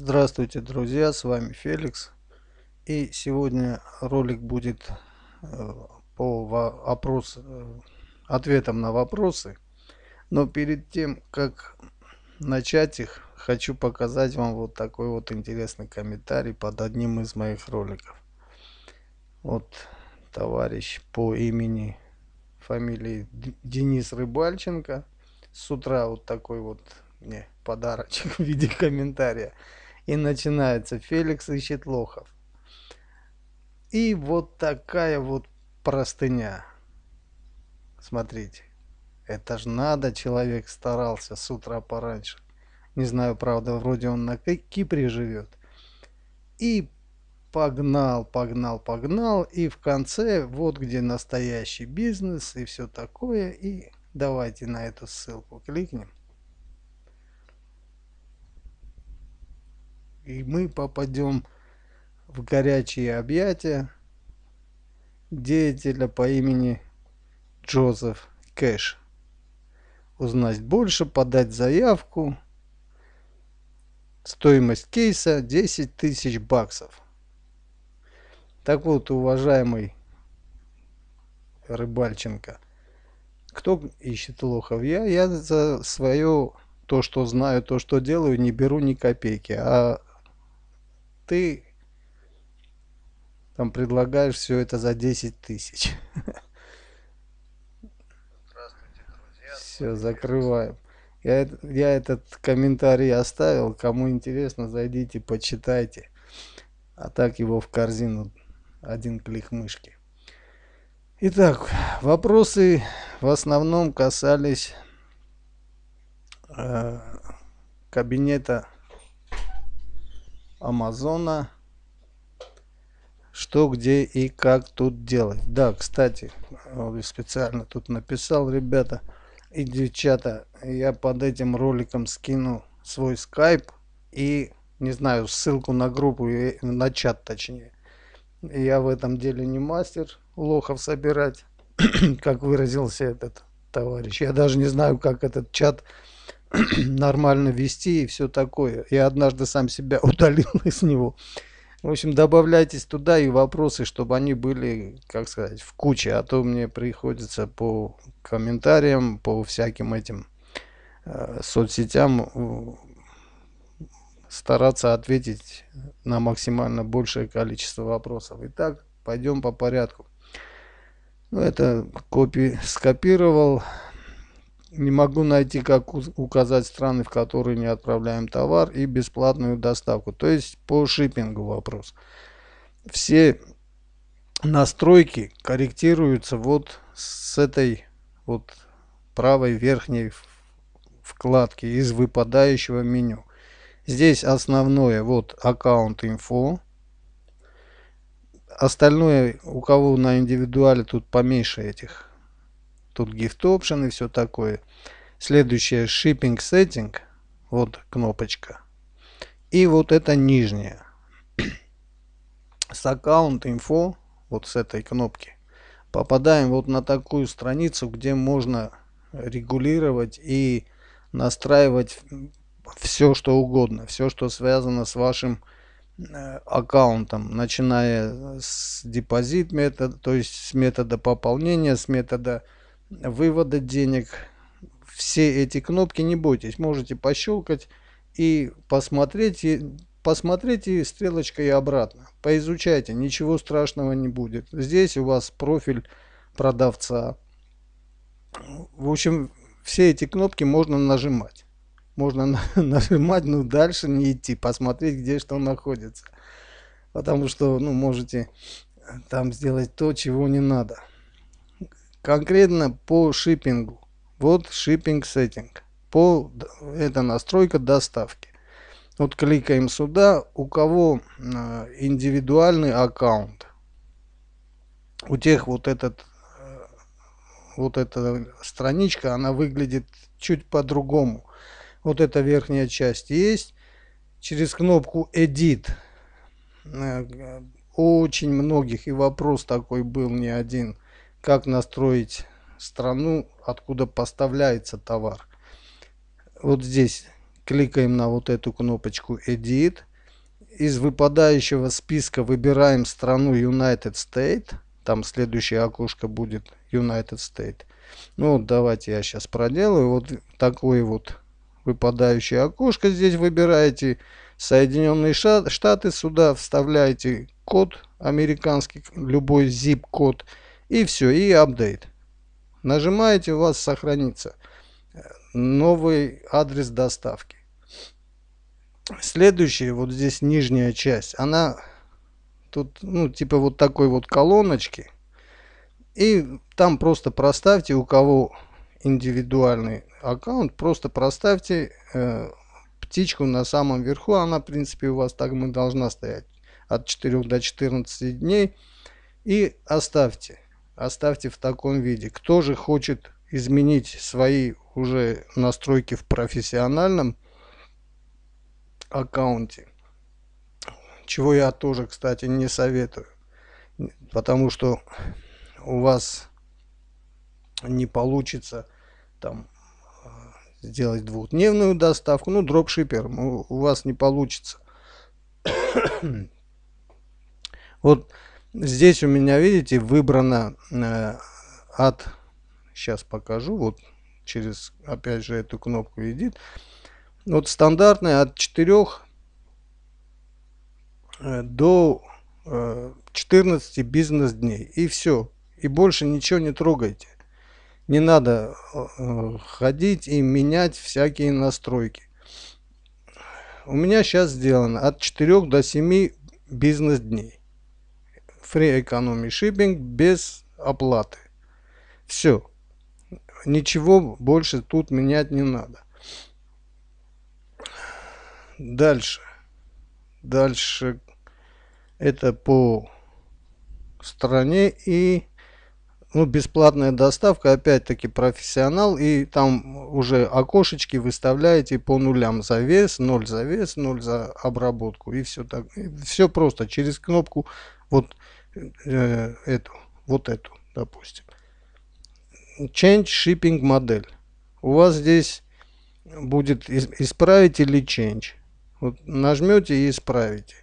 Здравствуйте, друзья! С вами Феликс. И сегодня ролик будет э, по опрос, э, ответам на вопросы. Но перед тем, как начать их, хочу показать вам вот такой вот интересный комментарий под одним из моих роликов. Вот товарищ по имени, фамилии Денис Рыбальченко. С утра вот такой вот мне подарочек в виде комментария. И начинается «Феликс ищет лохов». И вот такая вот простыня. Смотрите. Это ж надо, человек старался с утра пораньше. Не знаю, правда, вроде он на Кипре живет. И погнал, погнал, погнал. И в конце вот где настоящий бизнес и все такое. И давайте на эту ссылку кликнем. и мы попадем в горячие объятия деятеля по имени Джозеф Кэш. Узнать больше, подать заявку. Стоимость кейса 10 тысяч баксов. Так вот, уважаемый Рыбальченко, кто ищет лохов? Я, я за свое, то, что знаю, то, что делаю, не беру ни копейки, а ты там предлагаешь все это за 10 тысяч. Все, закрываем. Я, я этот комментарий оставил. Кому интересно, зайдите, почитайте. А так его в корзину один клик мышки. Итак, вопросы в основном касались э, кабинета Амазона. Что, где и как тут делать. Да, кстати, специально тут написал, ребята и девчата, я под этим роликом скину свой скайп и, не знаю, ссылку на группу, на чат точнее. Я в этом деле не мастер лохов собирать, как выразился этот товарищ. Я даже не знаю, как этот чат нормально вести и все такое. Я однажды сам себя удалил из него. В общем, добавляйтесь туда и вопросы, чтобы они были, как сказать, в куче, а то мне приходится по комментариям, по всяким этим э, соцсетям э, стараться ответить на максимально большее количество вопросов. Итак, пойдем по порядку. Ну, это копи скопировал, не могу найти, как указать страны, в которые не отправляем товар и бесплатную доставку. То есть по шиппингу вопрос. Все настройки корректируются вот с этой вот правой верхней вкладки из выпадающего меню. Здесь основное вот аккаунт инфо. Остальное у кого на индивидуале тут поменьше этих тут gift option и все такое. Следующее shipping setting, вот кнопочка. И вот это нижняя. С аккаунт info, вот с этой кнопки, попадаем вот на такую страницу, где можно регулировать и настраивать все что угодно, все что связано с вашим э, аккаунтом, начиная с депозит метод то есть с метода пополнения, с метода вывода денег. Все эти кнопки, не бойтесь, можете пощелкать и посмотреть, и посмотреть и стрелочкой и обратно. Поизучайте, ничего страшного не будет. Здесь у вас профиль продавца. В общем, все эти кнопки можно нажимать. Можно нажимать, но дальше не идти, посмотреть, где что находится. Потому что, ну, можете там сделать то, чего не надо. Конкретно по шиппингу. Вот шиппинг сеттинг. По, это настройка доставки. Вот кликаем сюда, у кого а, индивидуальный аккаунт. У тех вот этот э, вот эта страничка, она выглядит чуть по-другому. Вот эта верхняя часть есть. Через кнопку Edit э, очень многих и вопрос такой был не один – как настроить страну, откуда поставляется товар. Вот здесь кликаем на вот эту кнопочку Edit. Из выпадающего списка выбираем страну United States. Там следующее окошко будет United States. Ну вот давайте я сейчас проделаю. Вот такое вот выпадающее окошко здесь выбираете. Соединенные Штаты сюда вставляете код американский, любой zip-код. И все, и апдейт. Нажимаете, у вас сохранится э, новый адрес доставки. Следующая, вот здесь нижняя часть, она тут, ну, типа вот такой вот колоночки. И там просто проставьте, у кого индивидуальный аккаунт, просто проставьте э, птичку на самом верху. Она, в принципе, у вас так и должна стоять от 4 до 14 дней. И оставьте оставьте в таком виде. Кто же хочет изменить свои уже настройки в профессиональном аккаунте, чего я тоже, кстати, не советую, потому что у вас не получится там э, сделать двухдневную доставку, ну, дропшипер, у вас не получится. вот Здесь у меня, видите, выбрано э, от... Сейчас покажу. Вот через, опять же, эту кнопку Edit. Вот стандартная от 4 э, до 14 э, бизнес-дней. И все. И больше ничего не трогайте. Не надо э, ходить и менять всякие настройки. У меня сейчас сделано от 4 до 7 бизнес-дней. Free Economy Shipping без оплаты. Все. Ничего больше тут менять не надо. Дальше. Дальше это по стране и ну, бесплатная доставка, опять-таки профессионал, и там уже окошечки выставляете по нулям за вес, ноль за вес, ноль за обработку, и все так, все просто через кнопку, вот э, эту, вот эту, допустим. Change shipping модель. У вас здесь будет исправить или change. Вот нажмете и исправите.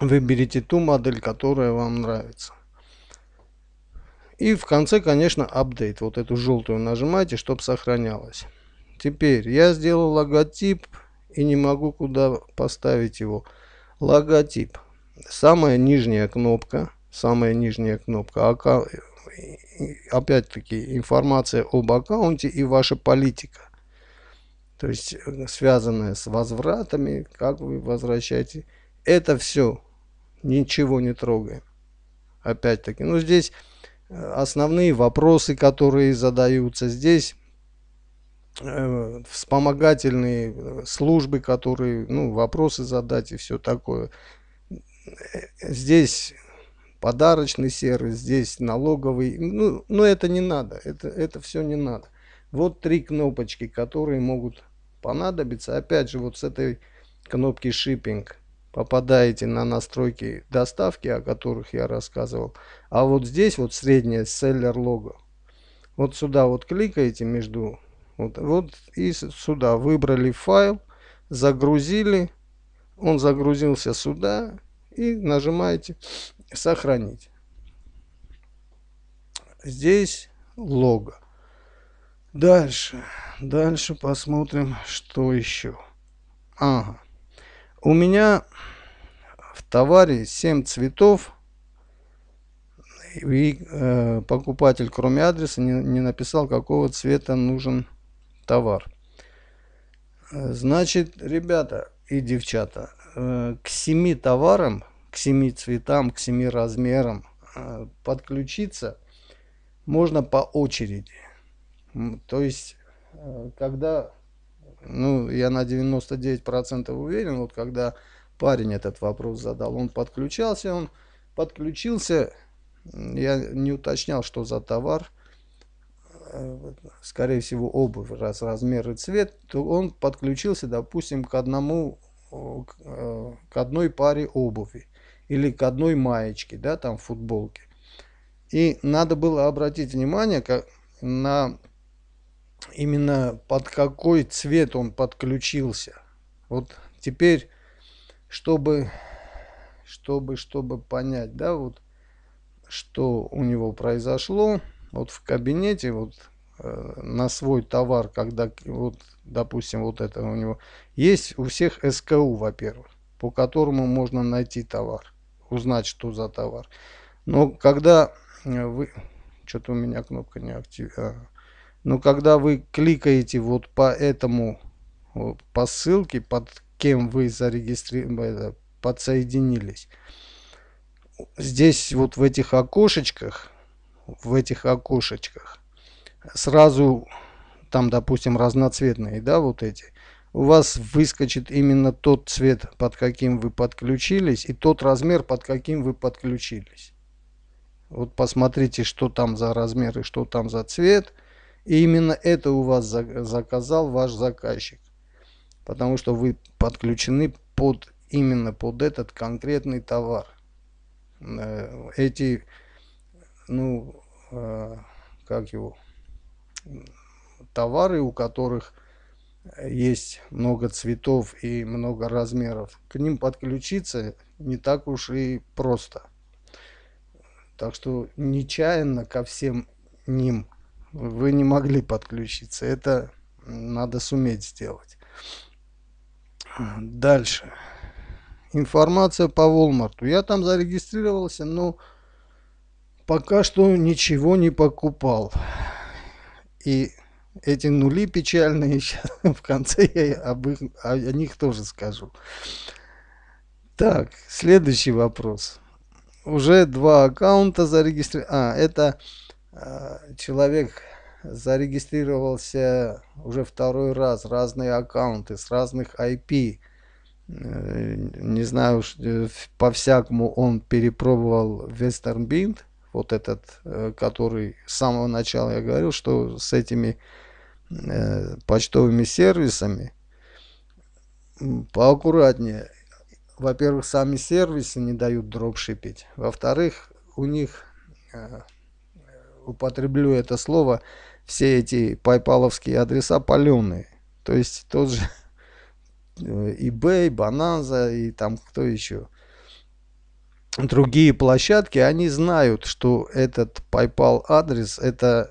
Выберите ту модель, которая вам нравится. И в конце, конечно, update Вот эту желтую нажимаете, чтобы сохранялось. Теперь я сделал логотип и не могу куда поставить его. Логотип самая нижняя кнопка, самая нижняя кнопка, опять-таки информация об аккаунте и ваша политика. То есть э, связанная с возвратами, как вы возвращаете. Это все ничего не трогаем. Опять-таки, ну здесь э, основные вопросы, которые задаются, здесь э, вспомогательные службы, которые, ну, вопросы задать и все такое здесь подарочный сервис, здесь налоговый. Ну, но это не надо, это, это все не надо. Вот три кнопочки, которые могут понадобиться. Опять же, вот с этой кнопки шиппинг попадаете на настройки доставки, о которых я рассказывал. А вот здесь вот средняя селлер лого. Вот сюда вот кликаете между вот, вот и сюда выбрали файл, загрузили, он загрузился сюда и нажимаете сохранить. Здесь лого. Дальше, дальше посмотрим, что еще. Ага. У меня в товаре 7 цветов. И э, покупатель, кроме адреса, не, не написал, какого цвета нужен товар. Э, значит, ребята, и девчата. Э, к семи товарам, к семи цветам, к семи размерам э, подключиться можно по очереди. То есть, э, когда, ну, я на 99% уверен, вот когда парень этот вопрос задал, он подключался, он подключился, я не уточнял, что за товар, Э, скорее всего, обувь, раз размер и цвет, то он подключился, допустим, к одному, э, к одной паре обуви или к одной маечке, да, там футболке. И надо было обратить внимание как, на именно под какой цвет он подключился. Вот теперь, чтобы, чтобы, чтобы понять, да, вот что у него произошло, вот в кабинете вот э, на свой товар, когда вот, допустим, вот это у него есть у всех СКУ, во-первых, по которому можно найти товар, узнать, что за товар. Но когда э, вы, что-то у меня кнопка не активирована, но когда вы кликаете вот по этому по ссылке, под кем вы зарегистрировали, э, подсоединились, здесь вот в этих окошечках в этих окошечках. Сразу там, допустим, разноцветные, да, вот эти. У вас выскочит именно тот цвет, под каким вы подключились, и тот размер, под каким вы подключились. Вот посмотрите, что там за размер и что там за цвет. И именно это у вас заказал ваш заказчик. Потому что вы подключены под именно под этот конкретный товар. Э, эти ну, э, как его, товары, у которых есть много цветов и много размеров, к ним подключиться не так уж и просто. Так что нечаянно ко всем ним вы не могли подключиться. Это надо суметь сделать. Дальше. Информация по Walmart. Я там зарегистрировался, но пока что ничего не покупал. И эти нули печальные, сейчас, в конце я об их, о, них тоже скажу. Так, следующий вопрос. Уже два аккаунта зарегистрированы. А, это э, человек зарегистрировался уже второй раз, разные аккаунты с разных IP. Э, не знаю, э, по-всякому он перепробовал WesternBind вот этот, э, который с самого начала я говорил, что с этими э, почтовыми сервисами поаккуратнее. Во-первых, сами сервисы не дают дропшипить. Во-вторых, у них, э, употреблю это слово, все эти пайпаловские адреса паленые. То есть тот же eBay, Bonanza и там кто еще – другие площадки, они знают, что этот PayPal адрес это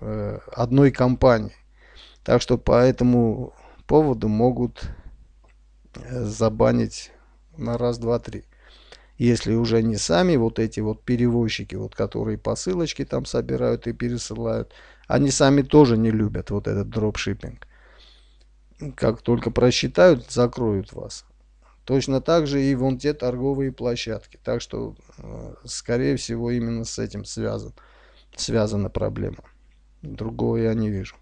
э, одной компании. Так что по этому поводу могут э, забанить на раз, два, три. Если уже не сами вот эти вот перевозчики, вот которые посылочки там собирают и пересылают, они сами тоже не любят вот этот дропшиппинг. Как только просчитают, закроют вас. Точно так же и вон те торговые площадки. Так что, э, скорее всего, именно с этим связан, связана проблема. Другого я не вижу.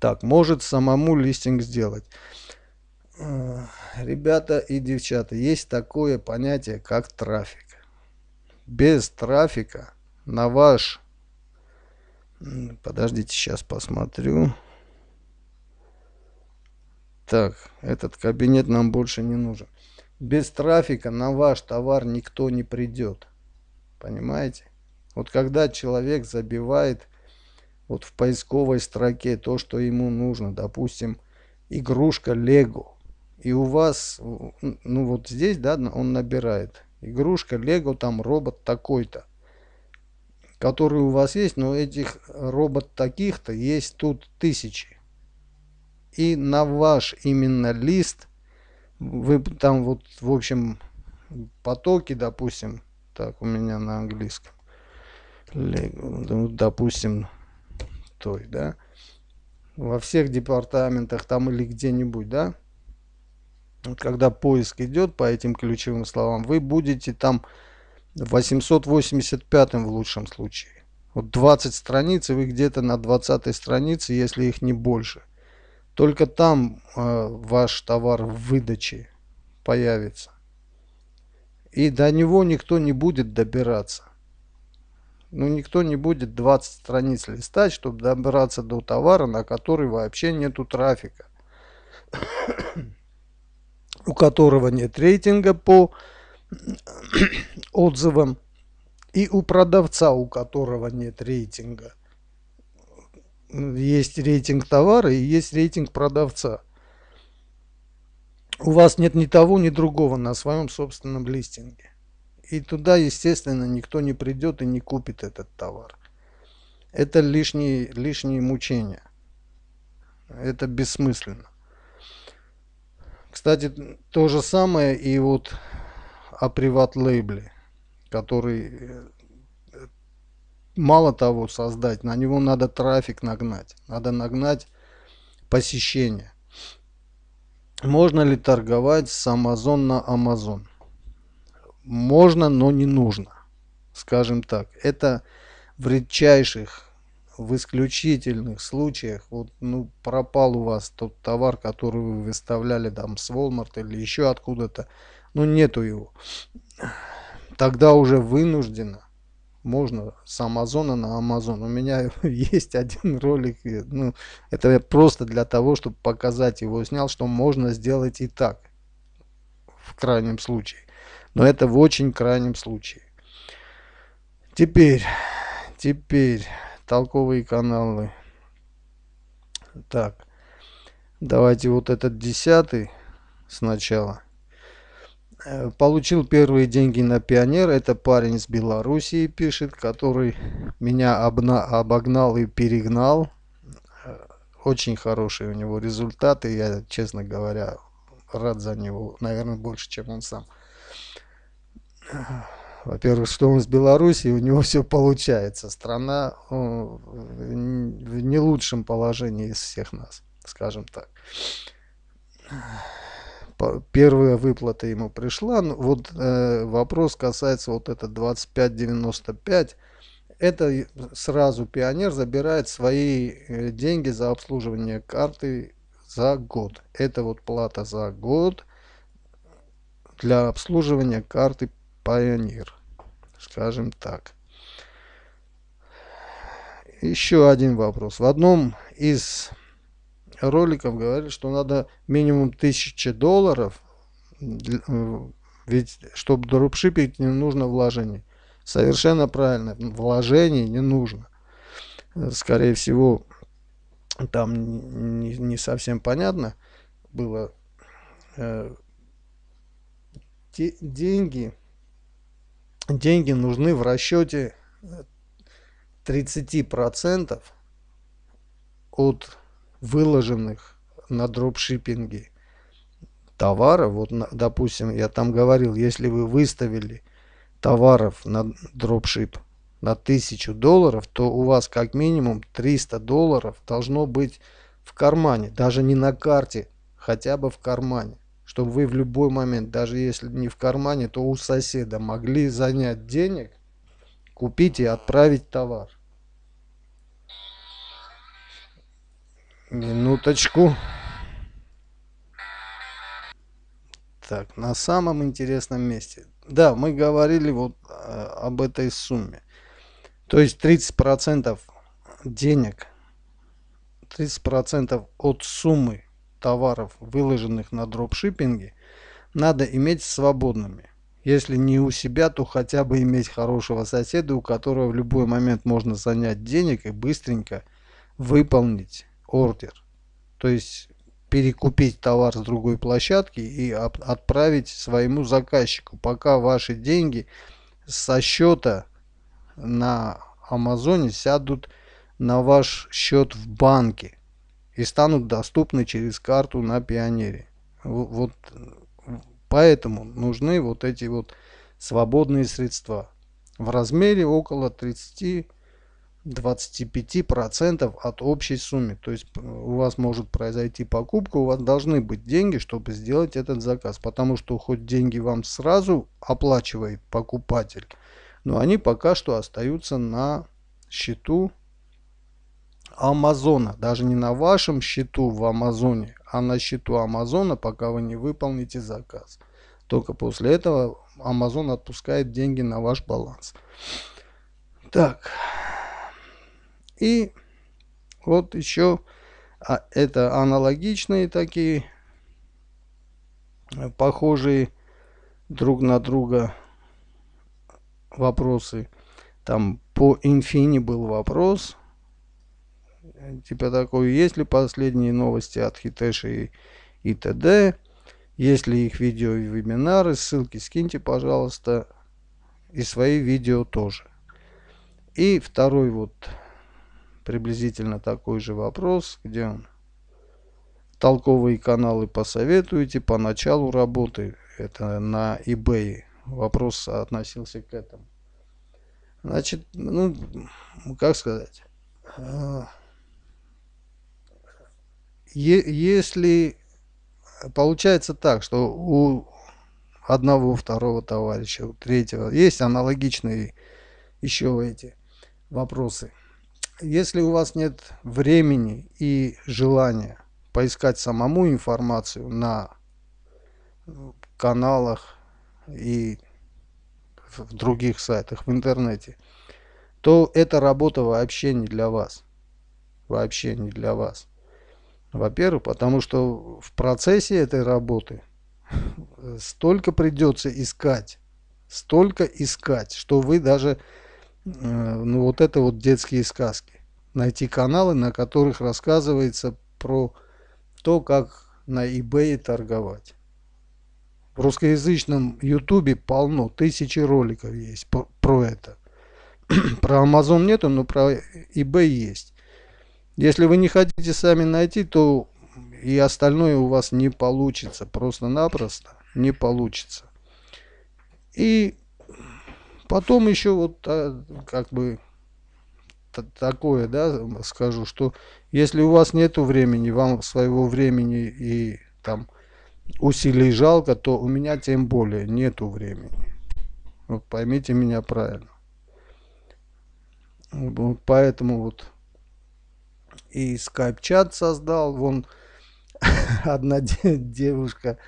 Так, может самому листинг сделать. Э, ребята и девчата, есть такое понятие, как трафик. Без трафика на ваш... Подождите, сейчас посмотрю. Так, этот кабинет нам больше не нужен. Без трафика на ваш товар никто не придет. Понимаете? Вот когда человек забивает вот в поисковой строке то, что ему нужно, допустим, игрушка Лего, и у вас, ну вот здесь, да, он набирает игрушка Лего, там робот такой-то, который у вас есть, но этих робот таких-то есть тут тысячи и на ваш именно лист вы там вот в общем потоки допустим, так у меня на английском, ну, допустим, той, да, во всех департаментах там или где-нибудь, да, вот когда поиск идет по этим ключевым словам, вы будете там 885 в лучшем случае. Вот 20 страниц, и вы где-то на 20 странице, если их не больше. Только там э, ваш товар в выдаче появится. И до него никто не будет добираться. Ну, никто не будет 20 страниц листать, чтобы добраться до товара, на который вообще нету трафика. у которого нет рейтинга по отзывам. И у продавца, у которого нет рейтинга есть рейтинг товара и есть рейтинг продавца. У вас нет ни того, ни другого на своем собственном листинге. И туда, естественно, никто не придет и не купит этот товар. Это лишние, лишние мучения. Это бессмысленно. Кстати, то же самое и вот о приват-лейбле, который э, мало того создать, на него надо трафик нагнать, надо нагнать посещение. Можно ли торговать с Amazon на Amazon? Можно, но не нужно. Скажем так, это в редчайших, в исключительных случаях, вот, ну, пропал у вас тот товар, который вы выставляли там с Walmart или еще откуда-то, ну, нету его. Тогда уже вынуждено можно с Амазона на Амазон. У меня есть один ролик, ну, это просто для того, чтобы показать его снял, что можно сделать и так, в крайнем случае. Но это в очень крайнем случае. Теперь, теперь, толковые каналы. Так, давайте вот этот десятый сначала. Э, получил первые деньги на пионер. Это парень из Белоруссии пишет, который меня обна обогнал и перегнал. Э, очень хорошие у него результаты. Я, честно говоря, рад за него. Наверное, больше, чем он сам. Э, во-первых, что он с Белоруссии, у него все получается. Страна в не лучшем положении из всех нас, скажем так первая выплата ему пришла. Ну, вот э, вопрос касается вот это 2595. Это сразу пионер забирает свои э, деньги за обслуживание карты за год. Это вот плата за год для обслуживания карты Пионер, Скажем так. Еще один вопрос. В одном из роликов говорили, что надо минимум 1000 долларов, э, ведь чтобы дропшипить, не нужно вложений. Совершенно правильно, вложений не нужно. Э, скорее всего, там не, не совсем понятно было. Де, э, деньги, деньги нужны в расчете 30% от выложенных на дропшиппинге товаров, вот, допустим, я там говорил, если вы выставили товаров на дропшип на 1000 долларов, то у вас как минимум 300 долларов должно быть в кармане, даже не на карте, хотя бы в кармане, чтобы вы в любой момент, даже если не в кармане, то у соседа могли занять денег, купить и отправить товар. Минуточку. Так, на самом интересном месте. Да, мы говорили вот э, об этой сумме. То есть 30% денег, 30% от суммы товаров, выложенных на дропшиппинге, надо иметь свободными. Если не у себя, то хотя бы иметь хорошего соседа, у которого в любой момент можно занять денег и быстренько выполнить ордер. То есть перекупить товар с другой площадки и отправить своему заказчику, пока ваши деньги со счета на Амазоне сядут на ваш счет в банке и станут доступны через карту на Пионере. Вот поэтому нужны вот эти вот свободные средства в размере около 30 25% от общей суммы. То есть э, у вас может произойти покупка, у вас должны быть деньги, чтобы сделать этот заказ. Потому что хоть деньги вам сразу оплачивает покупатель, но они пока что остаются на счету Амазона. Даже не на вашем счету в Амазоне, а на счету Амазона, пока вы не выполните заказ. Только после этого Amazon отпускает деньги на ваш баланс. Так. И вот еще а, это аналогичные такие, э, похожие друг на друга вопросы. Там по инфини был вопрос. Типа такой, есть ли последние новости от Хитеши и, и т.д. Есть ли их видео и вебинары, ссылки скиньте, пожалуйста. И свои видео тоже. И второй вот приблизительно такой же вопрос, где он. Толковые каналы посоветуете, по началу работы, это на eBay. Вопрос относился к этому. Значит, ну, как сказать, э, если получается так, что у одного, второго товарища, у третьего есть аналогичные еще эти вопросы если у вас нет времени и желания поискать самому информацию на э, каналах и в других сайтах, в интернете, то эта работа вообще не для вас. Вообще не для вас. Во-первых, потому что в процессе этой работы столько придется искать, столько искать, что вы даже Э, ну вот это вот детские сказки. Найти каналы, на которых рассказывается про то, как на eBay торговать. В русскоязычном ютубе полно, тысячи роликов есть про это. про Amazon нету, но про eBay есть. Если вы не хотите сами найти, то и остальное у вас не получится. Просто-напросто не получится. И Потом еще вот а, как бы такое, да, скажу, что если у вас нету времени, вам своего времени и там усилий жалко, то у меня тем более нету времени. Вот поймите меня правильно. Вот поэтому вот и скайп-чат создал, вон одна девушка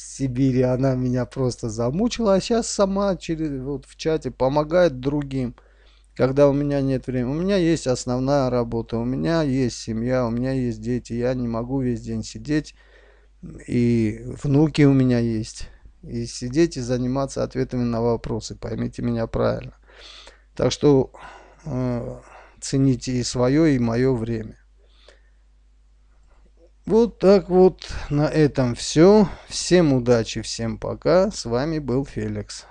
Сибири, она меня просто замучила, а сейчас сама через, вот в чате помогает другим, когда у меня нет времени. У меня есть основная работа, у меня есть семья, у меня есть дети, я не могу весь день сидеть, и внуки у меня есть, и сидеть и заниматься ответами на вопросы, поймите меня правильно. Так что э, цените и свое, и мое время. Вот так вот на этом все. Всем удачи, всем пока. С вами был Феликс.